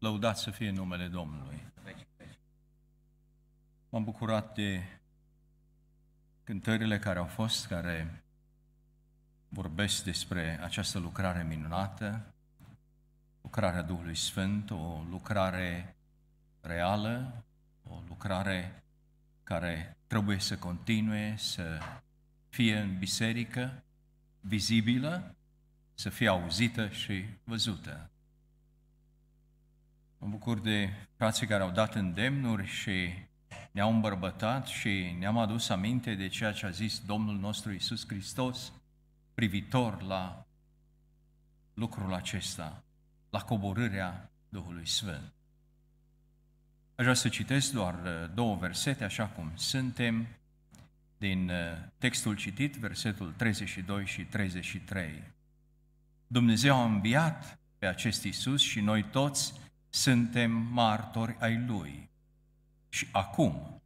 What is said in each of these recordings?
Lăudat să fie numele Domnului. M-am bucurat de cântările care au fost, care vorbesc despre această lucrare minunată, lucrarea Duhului Sfânt, o lucrare reală, o lucrare care trebuie să continue, să fie în biserică, vizibilă, să fie auzită și văzută. Mă bucur de frații care au dat îndemnuri și ne-au îmbărbătat și ne-am adus aminte de ceea ce a zis Domnul nostru Isus Hristos privitor la lucrul acesta, la coborârea Duhului Sfânt. Aș vrea să citesc doar uh, două versete, așa cum suntem, din uh, textul citit, versetul 32 și 33. Dumnezeu a înviat pe acest Isus și noi toți suntem martori ai Lui. Și acum,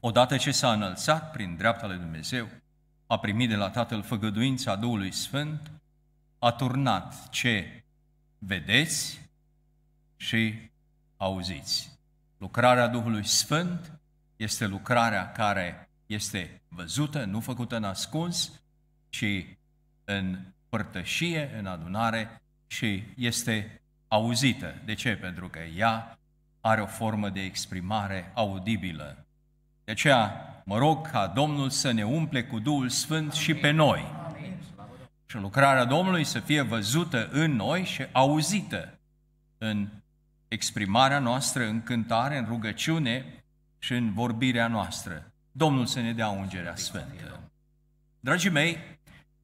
odată ce s-a înălțat prin dreapta lui Dumnezeu, a primit de la Tatăl făgăduința Duhului Sfânt, a turnat ce vedeți și auziți. Lucrarea Duhului Sfânt este lucrarea care este văzută, nu făcută în ascuns, ci în părtășie, în adunare și este auzită. De ce? Pentru că ea are o formă de exprimare audibilă. De aceea mă rog ca Domnul să ne umple cu Duhul Sfânt Amin. și pe noi. Amin. Și lucrarea Domnului să fie văzută în noi și auzită în exprimarea noastră, în cântare, în rugăciune și în vorbirea noastră. Domnul să ne dea ungerea sfântă. Dragii mei,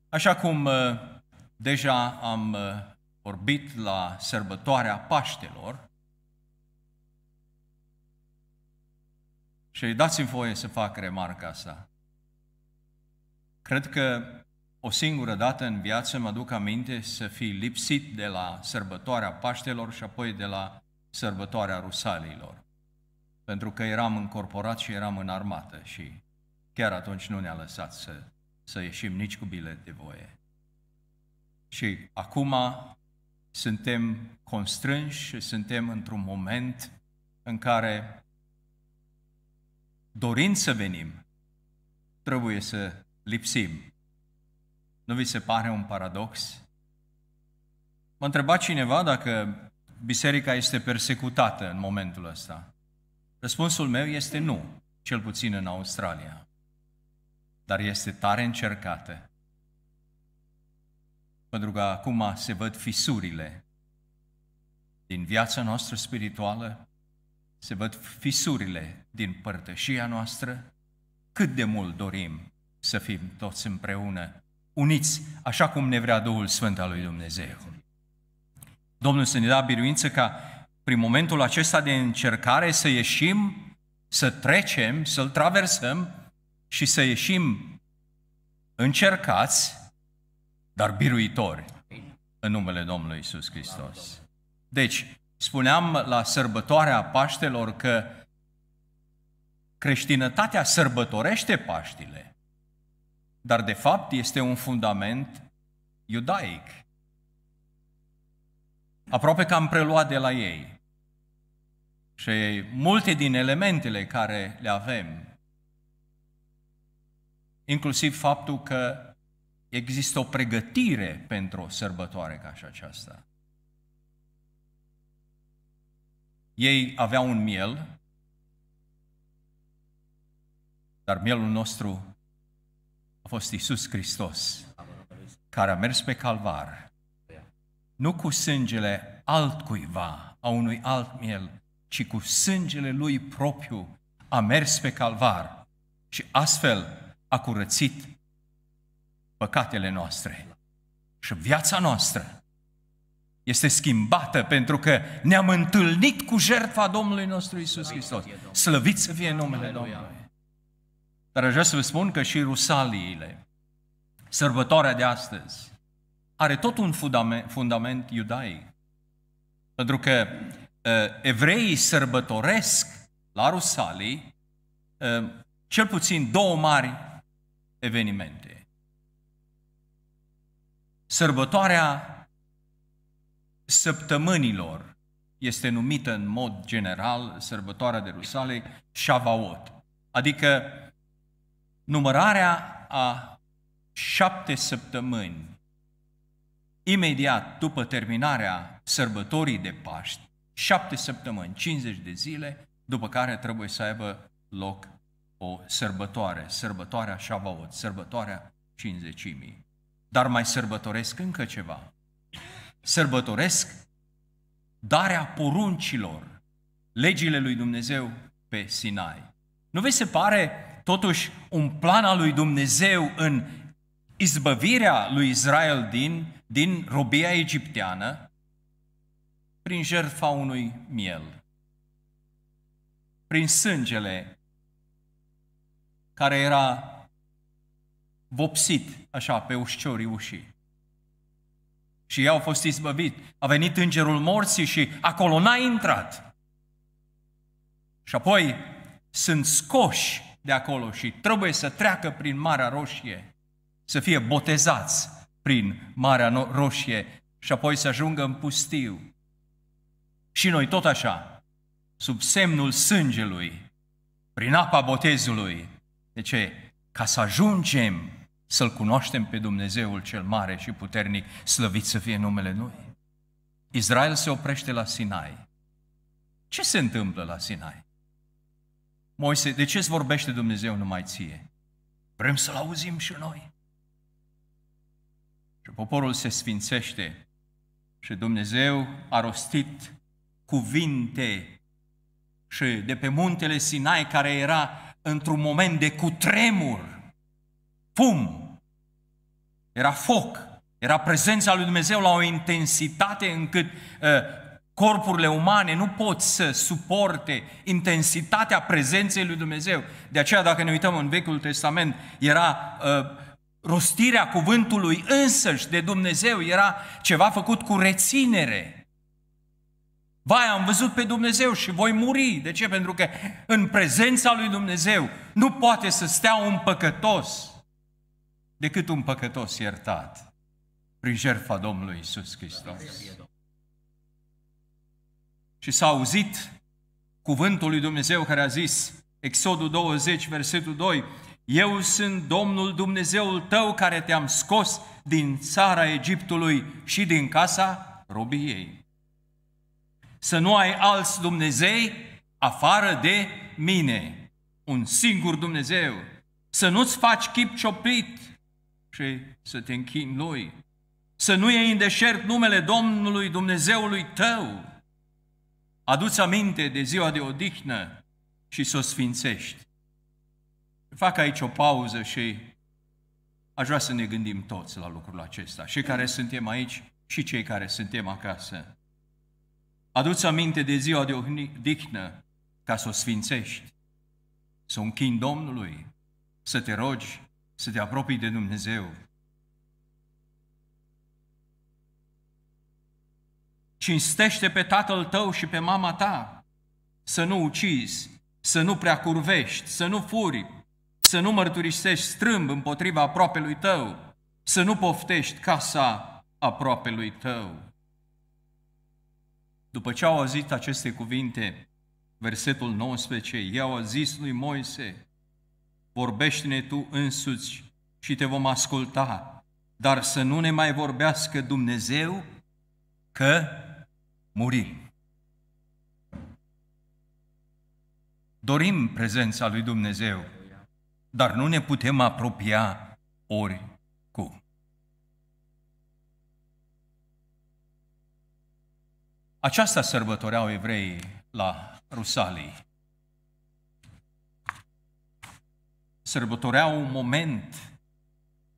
așa cum uh, deja am uh, orbit la sărbătoarea Paștelor. Și dați-mi voie să fac remarca asta. Cred că o singură dată în viață mă duc aminte să fi lipsit de la sărbătoarea Paștelor și apoi de la sărbătoarea Rusaliilor. Pentru că eram încorporat și eram în armată și chiar atunci nu ne-a lăsat să, să ieșim nici cu bilet de voie. Și acum suntem constrânși și suntem într-un moment în care, dorind să venim, trebuie să lipsim. Nu vi se pare un paradox? Mă întreba cineva dacă biserica este persecutată în momentul ăsta. Răspunsul meu este nu, cel puțin în Australia. Dar este tare încercată pentru că acum se văd fisurile din viața noastră spirituală, se văd fisurile din părtășia noastră, cât de mult dorim să fim toți împreună, uniți, așa cum ne vrea Duhul Sfânt al lui Dumnezeu. Domnul să ne da biruință ca prin momentul acesta de încercare să ieșim, să trecem, să-l traversăm și să ieșim încercați dar biruitori în numele Domnului Isus Hristos. Deci, spuneam la sărbătoarea Paștelor că creștinătatea sărbătorește Paștile, dar de fapt este un fundament iudaic. Aproape că am preluat de la ei. Și multe din elementele care le avem, inclusiv faptul că Există o pregătire pentru o sărbătoare ca și aceasta. Ei aveau un miel, dar mielul nostru a fost Isus Hristos, care a mers pe calvar, nu cu sângele altcuiva, a unui alt miel, ci cu sângele lui propriu, a mers pe calvar și astfel a curățit păcatele noastre. Și viața noastră este schimbată pentru că ne-am întâlnit cu jertfa Domnului nostru Isus Hristos. Slăvit să fie numele Domnului! Dar aș vrea să vă spun că și rusaliile, sărbătoarea de astăzi, are tot un fundament, fundament iudaic. Pentru că uh, evreii sărbătoresc la Rusalii uh, cel puțin două mari evenimente. Sărbătoarea săptămânilor este numită în mod general sărbătoarea de Rusalei Shavuot, adică numărarea a șapte săptămâni imediat după terminarea sărbătorii de Paști, șapte săptămâni, 50 de zile, după care trebuie să aibă loc o sărbătoare, sărbătoarea Shavuot, sărbătoarea cinzecimii dar mai sărbătoresc încă ceva. Sărbătoresc darea poruncilor, legile lui Dumnezeu pe Sinai. Nu vei se pare totuși un plan al lui Dumnezeu în izbăvirea lui Israel din, din robia egipteană prin jertfa unui miel, prin sângele care era vopsit așa pe ușciorii ușii. Și ei au fost izbăvit. A venit îngerul morții și acolo n-a intrat. Și apoi sunt scoși de acolo și trebuie să treacă prin Marea Roșie, să fie botezați prin Marea Roșie și apoi să ajungă în pustiu. Și noi tot așa, sub semnul sângelui, prin apa botezului. De ce? Ca să ajungem să-L cunoaștem pe Dumnezeul cel mare și puternic, slăvit să fie numele Lui. Israel se oprește la Sinai. Ce se întâmplă la Sinai? Moise, de ce îți vorbește Dumnezeu numai ție? Vrem să-L auzim și noi. Și poporul se sfințește și Dumnezeu a rostit cuvinte și de pe muntele Sinai care era într-un moment de cutremur pum, era foc, era prezența lui Dumnezeu la o intensitate încât ă, corpurile umane nu pot să suporte intensitatea prezenței lui Dumnezeu. De aceea, dacă ne uităm în Vechiul Testament, era ă, rostirea cuvântului însăși de Dumnezeu, era ceva făcut cu reținere. Vai, am văzut pe Dumnezeu și voi muri. De ce? Pentru că în prezența lui Dumnezeu nu poate să stea un păcătos decât un păcătos iertat prin jertfa Domnului Isus Hristos. Și s-a auzit cuvântul lui Dumnezeu care a zis, Exodul 20, versetul 2, Eu sunt Domnul Dumnezeul tău care te-am scos din țara Egiptului și din casa robiei. Să nu ai alți Dumnezei afară de mine, un singur Dumnezeu. Să nu-ți faci chip cioplit și să te închin lui. Să nu iei în deșert numele Domnului Dumnezeului tău. Aduți aminte de ziua de odihnă și să o sfințești. Fac aici o pauză și aș vrea să ne gândim toți la lucrul acesta, și care suntem aici și cei care suntem acasă. Aduți aminte de ziua de odihnă ca să o sfințești, să închin Domnului, să te rogi să te apropii de Dumnezeu. Cinstește pe tatăl tău și pe mama ta, să nu ucizi, să nu prea curvești, să nu furi, să nu mărturisești strâmb împotriva aproapelui tău, să nu poftești casa aproapelui tău. După ce au auzit aceste cuvinte, versetul 19, i au zis lui Moise, vorbește-ne Tu însuți și te vom asculta, dar să nu ne mai vorbească Dumnezeu că murim. Dorim prezența lui Dumnezeu, dar nu ne putem apropia ori Aceasta sărbătoreau evreii la Rusalii. sărbătorea un moment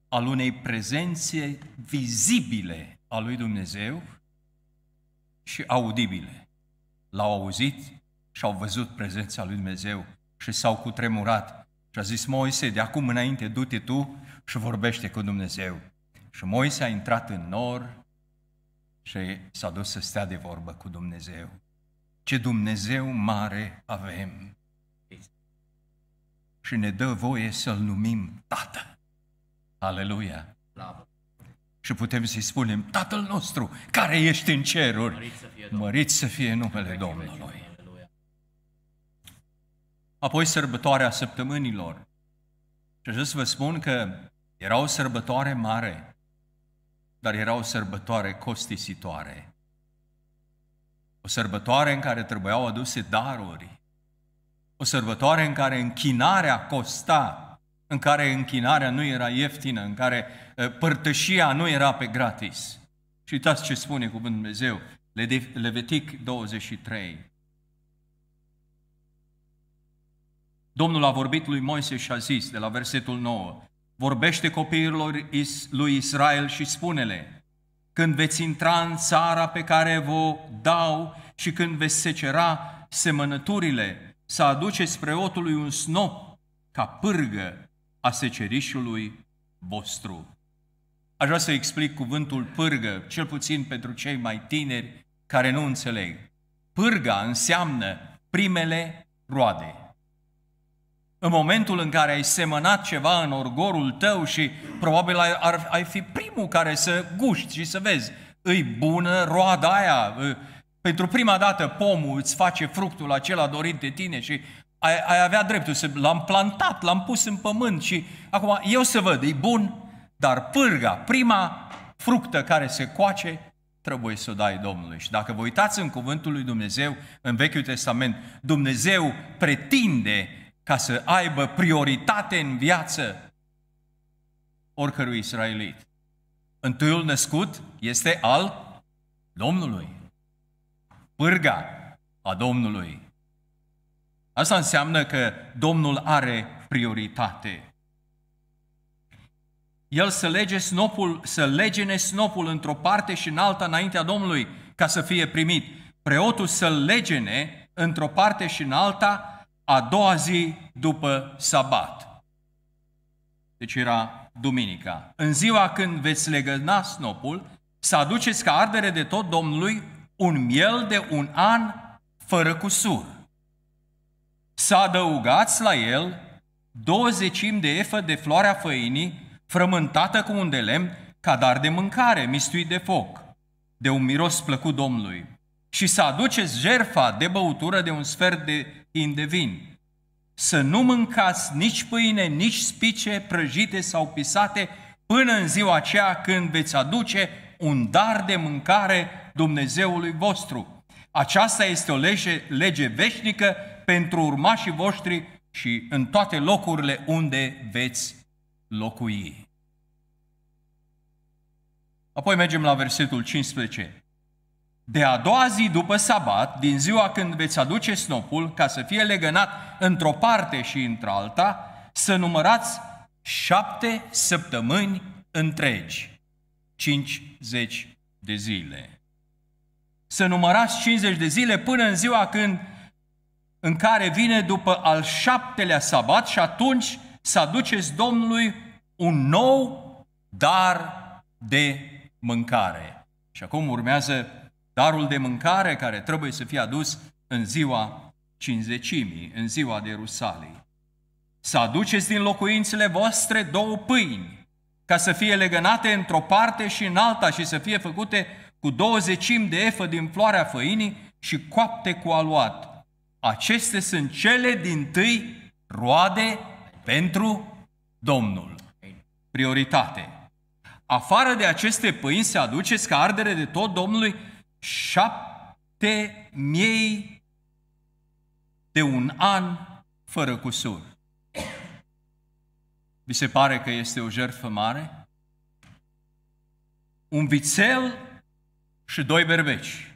al unei prezențe vizibile a lui Dumnezeu și audibile. L-au auzit și au văzut prezența lui Dumnezeu și s-au cutremurat. Și a zis Moise, de acum înainte du-te tu și vorbește cu Dumnezeu. Și Moise a intrat în nor și s-a dus să stea de vorbă cu Dumnezeu. Ce Dumnezeu mare avem! și ne dă voie să-L numim Tată. Aleluia! Și putem să-i spunem, Tatăl nostru, care ești în ceruri, mărit să fie, numele Domnului. Apoi sărbătoarea săptămânilor. Și aș să vă spun că era o sărbătoare mare, dar era o sărbătoare costisitoare. O sărbătoare în care trebuiau aduse daruri, o sărbătoare în care închinarea costa, în care închinarea nu era ieftină, în care ă, părtășia nu era pe gratis. Și uitați ce spune cuvântul Dumnezeu, Levitic 23. Domnul a vorbit lui Moise și a zis, de la versetul 9, Vorbește copiilor lui Israel și spune-le, când veți intra în țara pe care vă dau și când veți secera semănăturile să aduceți spre un snop ca pârgă a secerișului vostru. Aș vrea să explic cuvântul pârgă, cel puțin pentru cei mai tineri care nu înțeleg. Pârga înseamnă primele roade. În momentul în care ai semănat ceva în orgorul tău și probabil ai, ar, ai fi primul care să guști și să vezi, îi bună roada aia, pentru prima dată pomul îți face fructul acela dorit de tine și ai, ai avea dreptul să l-am plantat, l-am pus în pământ și acum eu să văd, e bun, dar pârga, prima fructă care se coace, trebuie să o dai Domnului. Și dacă vă uitați în cuvântul lui Dumnezeu, în Vechiul Testament, Dumnezeu pretinde ca să aibă prioritate în viață oricărui israelit. Întâiul născut este al Domnului pârga a Domnului. Asta înseamnă că Domnul are prioritate. El să lege snopul, să ne snopul într-o parte și în alta înaintea Domnului ca să fie primit. Preotul să lege legene într-o parte și în alta a doua zi după sabat. Deci era duminica. În ziua când veți legăna snopul, să aduceți ca ardere de tot Domnului un miel de un an fără cusur. S-a adăugat la el douăzeci de efă de floarea făinii, frământată cu un de lemn, ca dar de mâncare, mistuit de foc, de un miros plăcut Domnului. Și să aduceți jerfa de băutură de un sfert de indevin. de vin. Să nu mâncați nici pâine, nici spice prăjite sau pisate, până în ziua aceea când veți aduce un dar de mâncare Dumnezeului vostru. Aceasta este o lege, lege veșnică pentru urmașii voștri și în toate locurile unde veți locui. Apoi mergem la versetul 15. De a doua zi după sabat, din ziua când veți aduce snopul, ca să fie legănat într-o parte și într-alta, să numărați șapte săptămâni întregi, 50 de zile să numărați 50 de zile până în ziua când, în care vine după al șaptelea sabat și atunci să aduceți Domnului un nou dar de mâncare. Și acum urmează darul de mâncare care trebuie să fie adus în ziua cinzecimii, în ziua de Rusalii. Să aduceți din locuințele voastre două pâini, ca să fie legănate într-o parte și în alta și să fie făcute cu două zecimi de efă din floarea făinii și coapte cu aluat. Aceste sunt cele din tâi roade pentru Domnul. Prioritate. Afară de aceste pâini se aduce ca ardere de tot Domnului șapte miei de un an fără cusur. Vi se pare că este o jertfă mare? Un vițel și doi berbeci.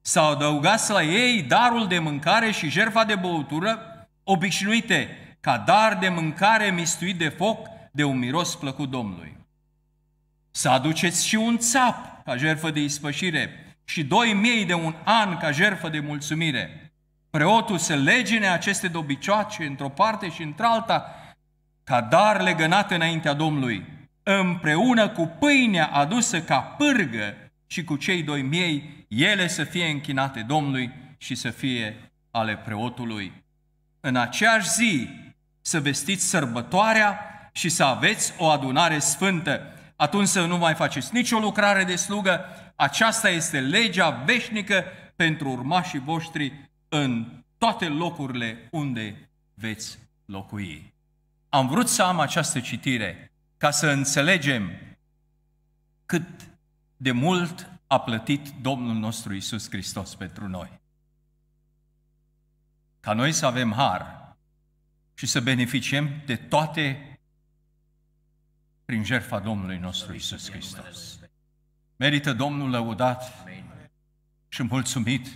S-au adăugat la ei darul de mâncare și jerfa de băutură, obișnuite ca dar de mâncare mistuit de foc de un miros plăcut Domnului. Să aduceți și un țap ca jerfă de ispășire și doi miei de un an ca jerfă de mulțumire. Preotul să legine aceste dobicioace într-o parte și într-alta ca dar legănat înaintea Domnului, împreună cu pâinea adusă ca pârgă și cu cei doi miei, ele să fie închinate Domnului și să fie ale preotului. În aceeași zi să vestiți sărbătoarea și să aveți o adunare sfântă. Atunci să nu mai faceți nicio lucrare de slugă, aceasta este legea veșnică pentru urmașii voștri în toate locurile unde veți locui. Am vrut să am această citire ca să înțelegem cât de mult a plătit Domnul nostru Isus Hristos pentru noi. Ca noi să avem har și să beneficiem de toate prin jertfa Domnului nostru Isus Hristos. Merită Domnul lăudat și mulțumit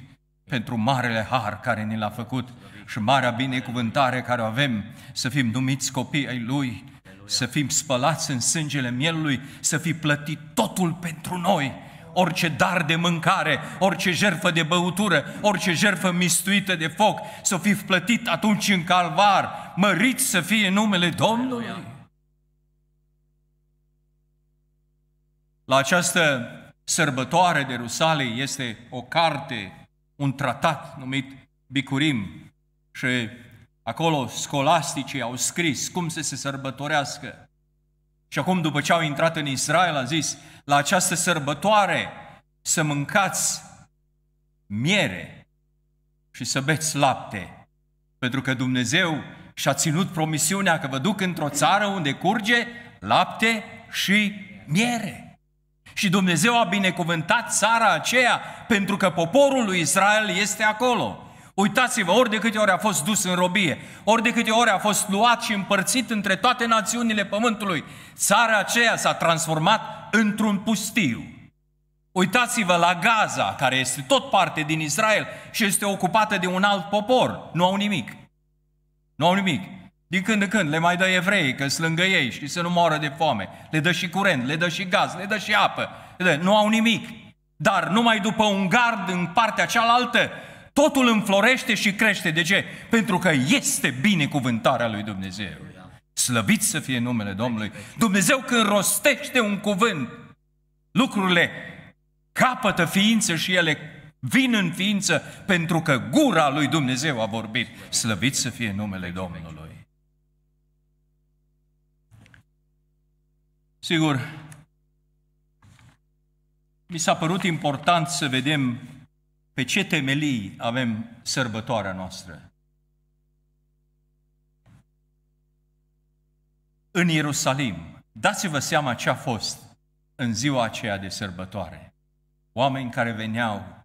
pentru marele har care ni l-a făcut și marea binecuvântare care o avem să fim numiți copii ai Lui, să fim spălați în sângele mielului, să fi plătit totul pentru noi, orice dar de mâncare, orice jerfă de băutură, orice jerfă mistuită de foc, să fi plătit atunci în calvar, mărit să fie numele Domnului. La această sărbătoare de Rusalei este o carte, un tratat numit Bicurim și Acolo scolasticii au scris cum să se sărbătorească. Și acum, după ce au intrat în Israel, a zis, la această sărbătoare să mâncați miere și să beți lapte, pentru că Dumnezeu și-a ținut promisiunea că vă duc într-o țară unde curge lapte și miere. Și Dumnezeu a binecuvântat țara aceea pentru că poporul lui Israel este acolo. Uitați-vă, ori de câte ori a fost dus în robie, ori de câte ori a fost luat și împărțit între toate națiunile pământului, țara aceea s-a transformat într-un pustiu. Uitați-vă la Gaza, care este tot parte din Israel și este ocupată de un alt popor. Nu au nimic. Nu au nimic. Din când în când le mai dă evrei că sunt lângă ei și să nu moară de foame. Le dă și curent, le dă și gaz, le dă și apă. Le dă. Nu au nimic. Dar numai după un gard în partea cealaltă Totul înflorește și crește. De ce? Pentru că este binecuvântarea lui Dumnezeu. Slăvit să fie numele Domnului. Dumnezeu când rostește un cuvânt, lucrurile capătă ființă și ele vin în ființă pentru că gura lui Dumnezeu a vorbit. Slăvit să fie numele Domnului. Sigur, mi s-a părut important să vedem pe ce temelii avem sărbătoarea noastră? În Ierusalim, dați-vă seama ce a fost în ziua aceea de sărbătoare. Oameni care veneau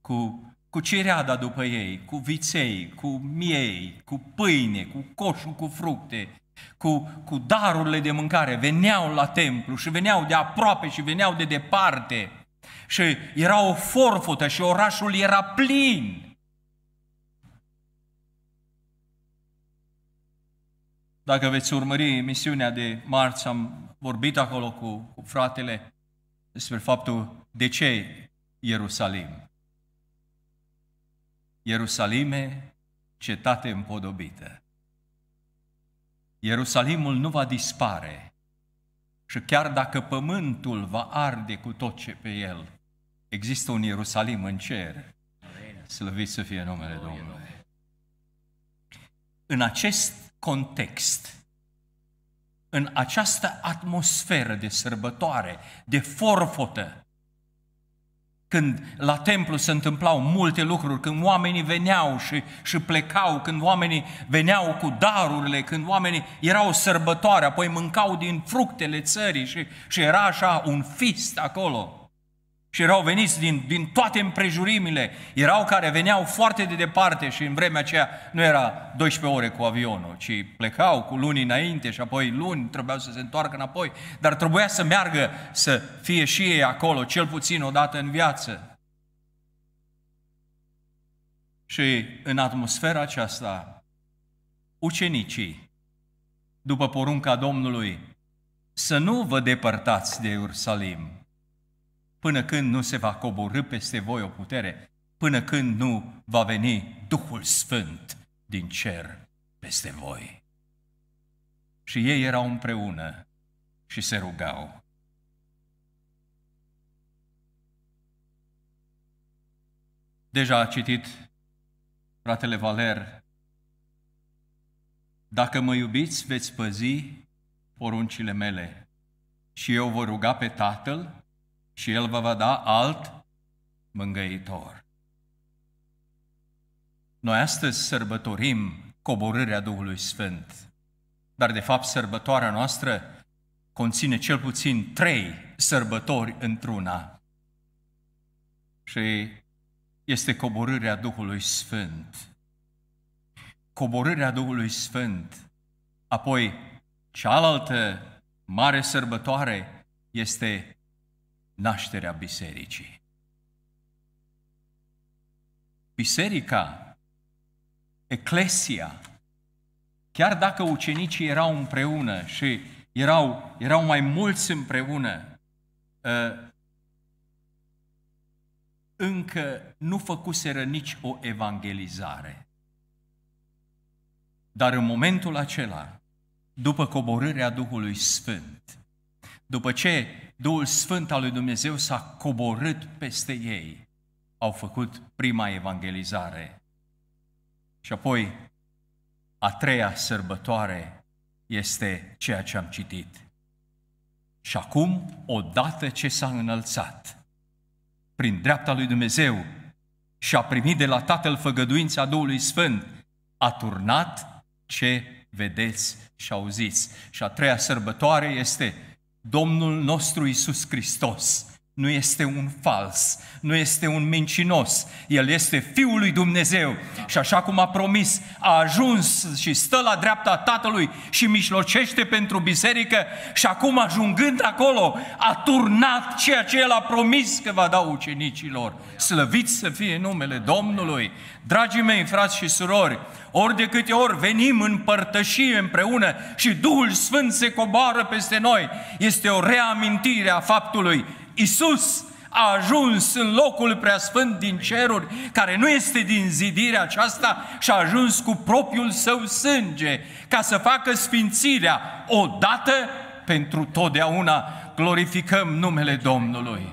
cu, cu cireada după ei, cu viței, cu miei, cu pâine, cu coșul cu fructe, cu, cu darurile de mâncare, veneau la templu și veneau de aproape și veneau de departe – și era o forfută și orașul era plin. Dacă veți urmări emisiunea de marți, am vorbit acolo cu, cu fratele despre faptul de ce Ierusalim. Ierusalime, cetate împodobită. Ierusalimul nu va dispare și chiar dacă pământul va arde cu tot ce pe el, Există un Ierusalim în cer. Slăvit să fie numele Domnului. În acest context, în această atmosferă de sărbătoare, de forfotă, când la templu se întâmplau multe lucruri, când oamenii veneau și, și plecau, când oamenii veneau cu darurile, când oamenii erau sărbătoare, apoi mâncau din fructele țării și, și era așa un fist acolo. Și erau veniți din, din toate împrejurimile. Erau care veneau foarte de departe și în vremea aceea nu era 12 ore cu avionul, ci plecau cu luni înainte și apoi luni trebuiau să se întoarcă înapoi. Dar trebuia să meargă să fie și ei acolo, cel puțin o dată în viață. Și în atmosfera aceasta, ucenicii, după porunca Domnului, să nu vă depărtați de Ierusalim, până când nu se va coborâ peste voi o putere, până când nu va veni Duhul Sfânt din cer peste voi. Și ei erau împreună și se rugau. Deja a citit fratele Valer, Dacă mă iubiți, veți păzi poruncile mele și eu vă ruga pe Tatăl și El vă va da alt mângăitor. Noi astăzi sărbătorim coborârea Duhului Sfânt, dar de fapt sărbătoarea noastră conține cel puțin trei sărbători într-una. Și este coborârea Duhului Sfânt. Coborârea Duhului Sfânt. Apoi, cealaltă mare sărbătoare este nașterea bisericii. Biserica, eclesia, chiar dacă ucenicii erau împreună și erau, erau mai mulți împreună, ă, încă nu făcuseră nici o evangelizare. Dar în momentul acela, după coborârea Duhului Sfânt, după ce Duhul Sfânt al lui Dumnezeu s-a coborât peste ei, au făcut prima evangelizare. Și apoi, a treia sărbătoare este ceea ce am citit. Și acum, odată ce s-a înălțat, prin dreapta lui Dumnezeu și a primit de la Tatăl făgăduința Duhului Sfânt, a turnat ce vedeți și auziți. Și a treia sărbătoare este Domnul nostru Isus Hristos. Nu este un fals, nu este un mincinos, El este Fiul lui Dumnezeu și așa cum a promis, a ajuns și stă la dreapta Tatălui și mișlocește pentru biserică și acum ajungând acolo a turnat ceea ce El a promis că va da ucenicilor. Slăviți să fie numele Domnului! Dragii mei, frați și surori, ori de câte ori venim în părtășie împreună și Duhul Sfânt se coboară peste noi, este o reamintire a faptului Isus a ajuns în locul preasfânt din ceruri, care nu este din zidirea aceasta, și a ajuns cu propriul său sânge, ca să facă sfințirea odată pentru totdeauna. Glorificăm numele Domnului.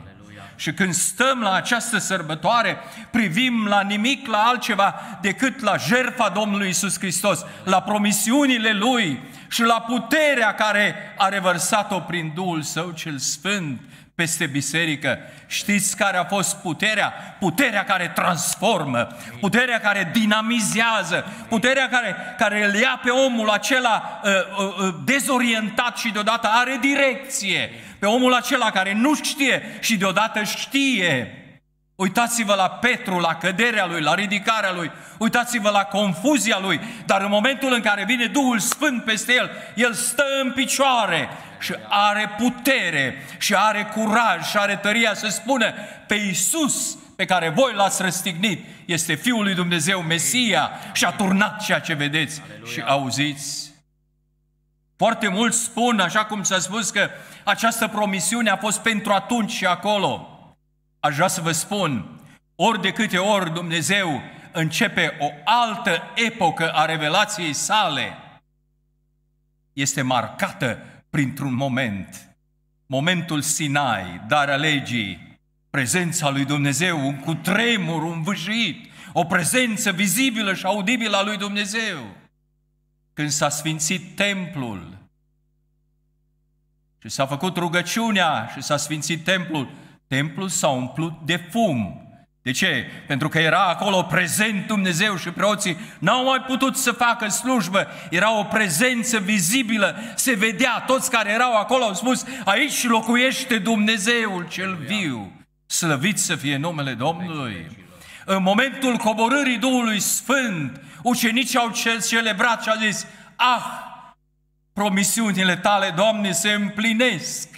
Și când stăm la această sărbătoare, privim la nimic, la altceva, decât la jertfa Domnului Isus Hristos, la promisiunile Lui și la puterea care a revărsat-o prin Duhul Său cel Sfânt peste biserică. Știți care a fost puterea? Puterea care transformă, puterea care dinamizează, puterea care, care îl ia pe omul acela uh, uh, uh, dezorientat și deodată are direcție, pe omul acela care nu știe și deodată știe. Uitați-vă la Petru, la căderea lui, la ridicarea lui, uitați-vă la confuzia lui, dar în momentul în care vine Duhul Sfânt peste el, el stă în picioare, și are putere și are curaj și are tăria să spună pe Iisus pe care voi l-ați răstignit este Fiul lui Dumnezeu, Mesia și a turnat ceea ce vedeți Aleluia. și auziți. Foarte mulți spun, așa cum s-a spus, că această promisiune a fost pentru atunci și acolo. Aș vrea să vă spun, ori de câte ori Dumnezeu începe o altă epocă a revelației sale, este marcată printr-un moment. Momentul Sinai, darea legii, prezența lui Dumnezeu, un cutremur, un vâjit, o prezență vizibilă și audibilă a lui Dumnezeu. Când s-a sfințit templul și s-a făcut rugăciunea și s-a sfințit templul, templul s-a umplut de fum, de ce? Pentru că era acolo prezent Dumnezeu și preoții n-au mai putut să facă slujbă. Era o prezență vizibilă, se vedea, toți care erau acolo au spus, aici locuiește Dumnezeul cel viu. Slăvit să fie numele Domnului. În momentul coborârii Duhului Sfânt, ucenicii au celebrat și au zis, ah, promisiunile tale, Doamne, se împlinesc.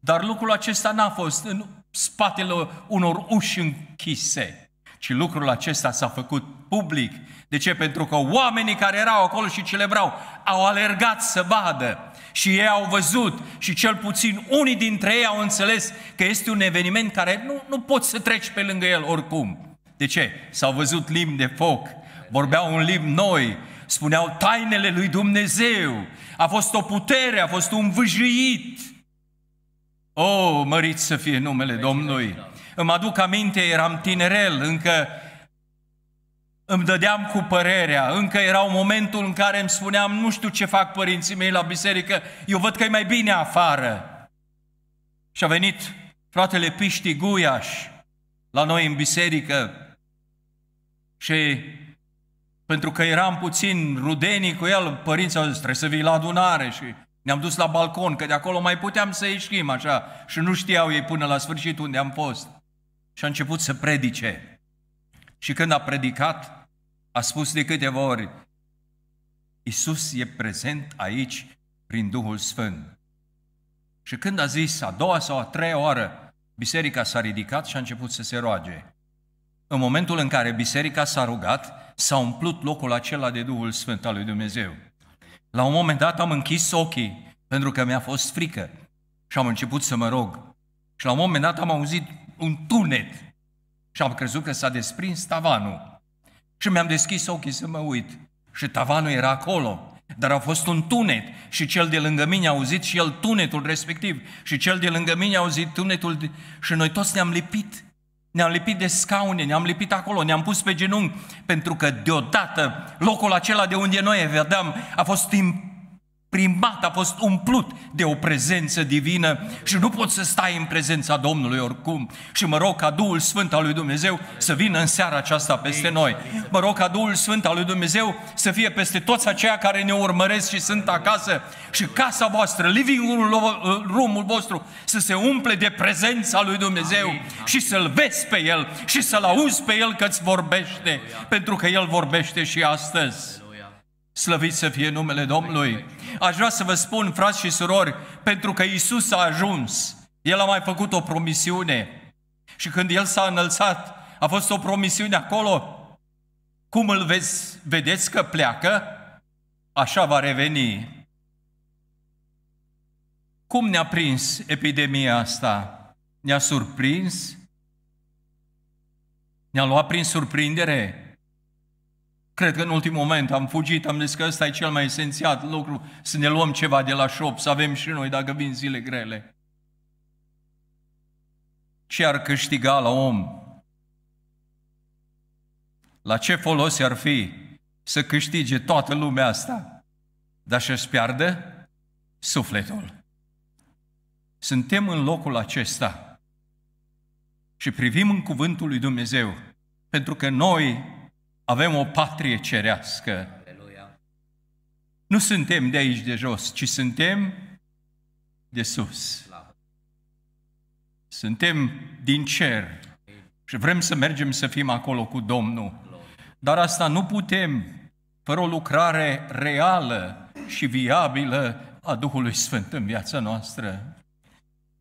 Dar lucrul acesta n-a fost în spatele unor uși închise. Și lucrul acesta s-a făcut public. De ce? Pentru că oamenii care erau acolo și celebrau au alergat să vadă și ei au văzut și cel puțin unii dintre ei au înțeles că este un eveniment care nu, nu poți să treci pe lângă el oricum. De ce? S-au văzut limbi de foc, vorbeau un limb noi, spuneau tainele lui Dumnezeu, a fost o putere, a fost un vâjuit, o, oh, mărit să fie numele Domnului! Îmi aduc aminte, eram tinerel, încă îmi dădeam cu părerea, încă era un momentul în care îmi spuneam, nu știu ce fac părinții mei la biserică, eu văd că e mai bine afară. Și a venit fratele Piști Guiaș la noi în biserică și pentru că eram puțin rudenii cu el, părinții au zis, trebuie să vii la adunare și ne-am dus la balcon, că de acolo mai puteam să ieșim așa și nu știau ei până la sfârșit unde am fost. Și a început să predice. Și când a predicat, a spus de câteva ori, Iisus e prezent aici prin Duhul Sfânt. Și când a zis a doua sau a treia oară, biserica s-a ridicat și a început să se roage. În momentul în care biserica s-a rugat, s-a umplut locul acela de Duhul Sfânt al lui Dumnezeu. La un moment dat am închis ochii pentru că mi-a fost frică și am început să mă rog. Și la un moment dat am auzit un tunet și am crezut că s-a desprins tavanul. Și mi-am deschis ochii să mă uit și tavanul era acolo. Dar a fost un tunet și cel de lângă mine a auzit și el tunetul respectiv și cel de lângă mine a auzit tunetul de... și noi toți ne-am lipit ne-am lipit de scaune, ne-am lipit acolo, ne-am pus pe genunchi, pentru că deodată locul acela de unde noi vedeam a fost timp primat, a fost umplut de o prezență divină și nu poți să stai în prezența Domnului oricum. Și mă rog ca Duhul Sfânt al lui Dumnezeu să vină în seara aceasta peste noi. Mă rog ca Duhul Sfânt al lui Dumnezeu să fie peste toți aceia care ne urmăresc și sunt acasă și casa voastră, living room-ul vostru să se umple de prezența lui Dumnezeu și să-L vezi pe El și să-L auzi pe El că-ți vorbește, pentru că El vorbește și astăzi. Slăvit să fie numele Domnului! Aș vrea să vă spun, frați și surori, pentru că Isus a ajuns. El a mai făcut o promisiune. Și când El s-a înălțat, a fost o promisiune acolo. Cum îl vezi vedeți că pleacă, așa va reveni. Cum ne-a prins epidemia asta? Ne-a surprins? Ne-a luat prin surprindere? Cred că în ultimul moment am fugit, am zis că ăsta e cel mai esențial lucru, să ne luăm ceva de la șop, să avem și noi dacă vin zile grele. Ce ar câștiga la om? La ce folos ar fi să câștige toată lumea asta, dar să-și piardă sufletul? Suntem în locul acesta și privim în cuvântul lui Dumnezeu, pentru că noi avem o patrie cerească. Aleluia. Nu suntem de aici de jos, ci suntem de sus. Suntem din cer și vrem să mergem să fim acolo cu Domnul. Dar asta nu putem fără o lucrare reală și viabilă a Duhului Sfânt în viața noastră.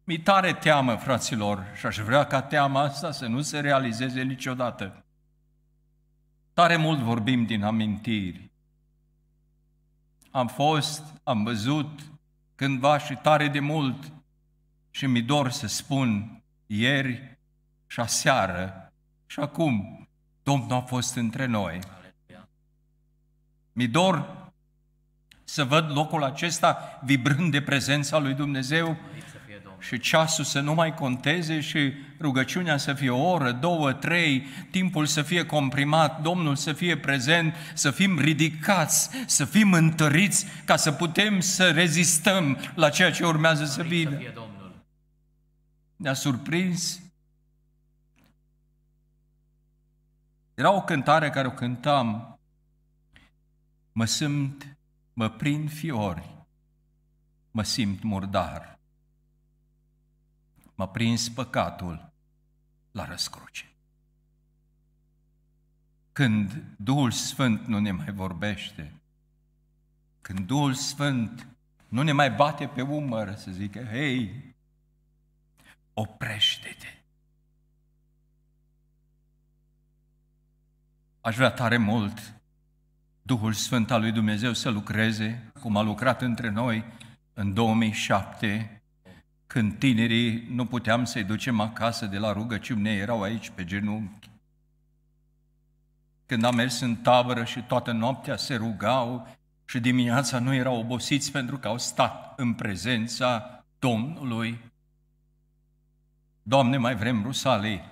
Mi e tare teamă, fraților, și aș vrea ca teama asta să nu se realizeze niciodată. Tare mult vorbim din amintiri. Am fost, am văzut cândva și tare de mult și mi dor să spun ieri și aseară și acum Domnul a fost între noi. Mi dor să văd locul acesta vibrând de prezența lui Dumnezeu și ceasul să nu mai conteze și rugăciunea să fie o oră, două, trei, timpul să fie comprimat, Domnul să fie prezent, să fim ridicați, să fim întăriți ca să putem să rezistăm la ceea ce urmează să vină. Ne-a surprins. Era o cântare care o cântam. Mă simt, mă prind fiori, mă simt murdar m-a prins păcatul la răscruce. Când Duhul Sfânt nu ne mai vorbește, când Duhul Sfânt nu ne mai bate pe umăr să zică, hei, oprește-te. Aș vrea tare mult Duhul Sfânt al lui Dumnezeu să lucreze, cum a lucrat între noi în 2007 când tinerii nu puteam să-i ducem acasă de la rugăciune, erau aici pe genunchi. Când am mers în tabără și toată noaptea se rugau și dimineața nu erau obosiți pentru că au stat în prezența Domnului. Doamne, mai vrem rusalii.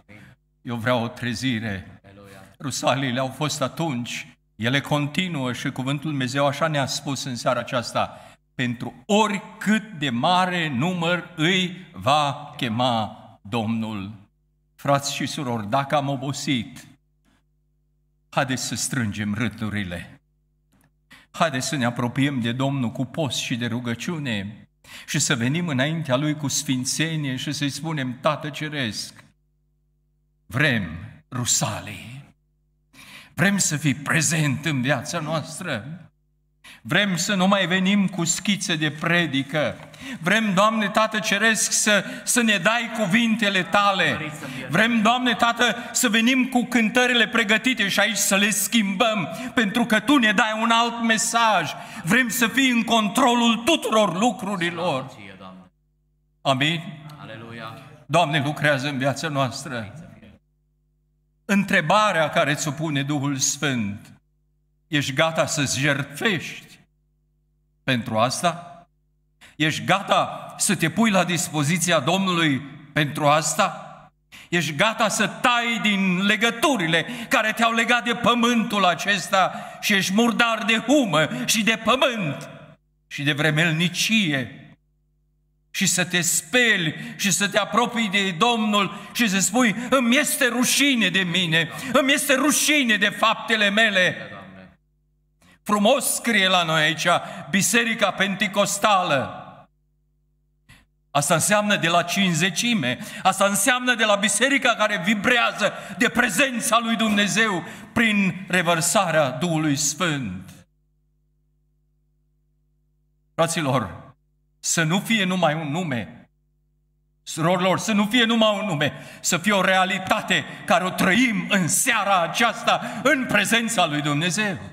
Eu vreau o trezire. Rusaliile au fost atunci, ele continuă și cuvântul Dumnezeu așa ne-a spus în seara aceasta pentru oricât de mare număr îi va chema Domnul. Frați și surori, dacă am obosit, haideți să strângem râturile. Haideți să ne apropiem de Domnul cu post și de rugăciune și să venim înaintea Lui cu sfințenie și să-i spunem, Tată Ceresc, vrem rusalii, vrem să fii prezent în viața noastră, Vrem să nu mai venim cu schițe de predică. Vrem, Doamne Tată Ceresc, să, să ne dai cuvintele Tale. Vrem, Doamne Tată, să venim cu cântările pregătite și aici să le schimbăm, pentru că Tu ne dai un alt mesaj. Vrem să fii în controlul tuturor lucrurilor. Amin? Doamne, lucrează în viața noastră. Întrebarea care ți-o pune Duhul Sfânt, ești gata să-ți jertfești pentru asta? Ești gata să te pui la dispoziția Domnului pentru asta? Ești gata să tai din legăturile care te-au legat de pământul acesta și ești murdar de humă și de pământ și de vremelnicie și să te speli și să te apropii de Domnul și să spui, îmi este rușine de mine, îmi este rușine de faptele mele, Frumos scrie la noi aici, Biserica Pentecostală. Asta înseamnă de la cinzecime, asta înseamnă de la biserica care vibrează de prezența lui Dumnezeu prin revărsarea Duhului Sfânt. Fraților, să nu fie numai un nume, surorilor, să nu fie numai un nume, să fie o realitate care o trăim în seara aceasta în prezența lui Dumnezeu.